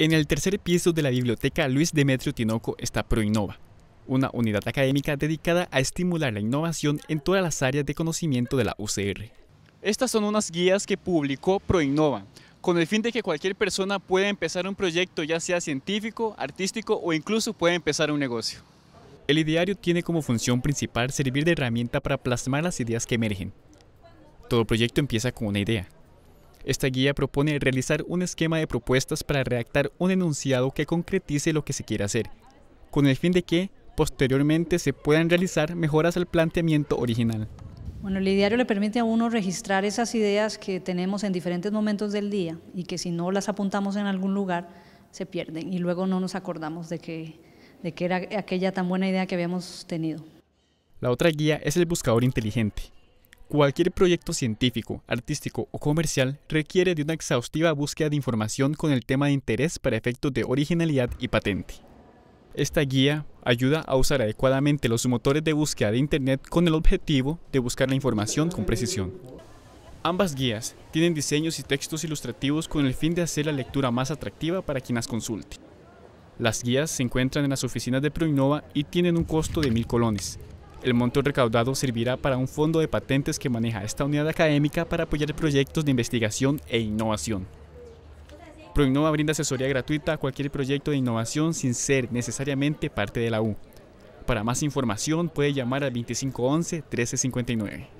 En el tercer piso de la biblioteca Luis Demetrio Tinoco está Proinnova, una unidad académica dedicada a estimular la innovación en todas las áreas de conocimiento de la UCR. Estas son unas guías que publicó Proinnova, con el fin de que cualquier persona pueda empezar un proyecto ya sea científico, artístico o incluso pueda empezar un negocio. El ideario tiene como función principal servir de herramienta para plasmar las ideas que emergen. Todo proyecto empieza con una idea, esta guía propone realizar un esquema de propuestas para redactar un enunciado que concretice lo que se quiere hacer, con el fin de que, posteriormente, se puedan realizar mejoras al planteamiento original. Bueno, el ideario le permite a uno registrar esas ideas que tenemos en diferentes momentos del día y que si no las apuntamos en algún lugar, se pierden y luego no nos acordamos de de que era aquella tan buena idea que habíamos tenido. La otra guía es el buscador inteligente, Cualquier proyecto científico, artístico o comercial requiere de una exhaustiva búsqueda de información con el tema de interés para efectos de originalidad y patente. Esta guía ayuda a usar adecuadamente los motores de búsqueda de Internet con el objetivo de buscar la información con precisión. Ambas guías tienen diseños y textos ilustrativos con el fin de hacer la lectura más atractiva para quien las consulte. Las guías se encuentran en las oficinas de Proinova y tienen un costo de mil colones, el monto recaudado servirá para un fondo de patentes que maneja esta unidad académica para apoyar proyectos de investigación e innovación. ProInnova brinda asesoría gratuita a cualquier proyecto de innovación sin ser necesariamente parte de la U. Para más información puede llamar al 2511 1359.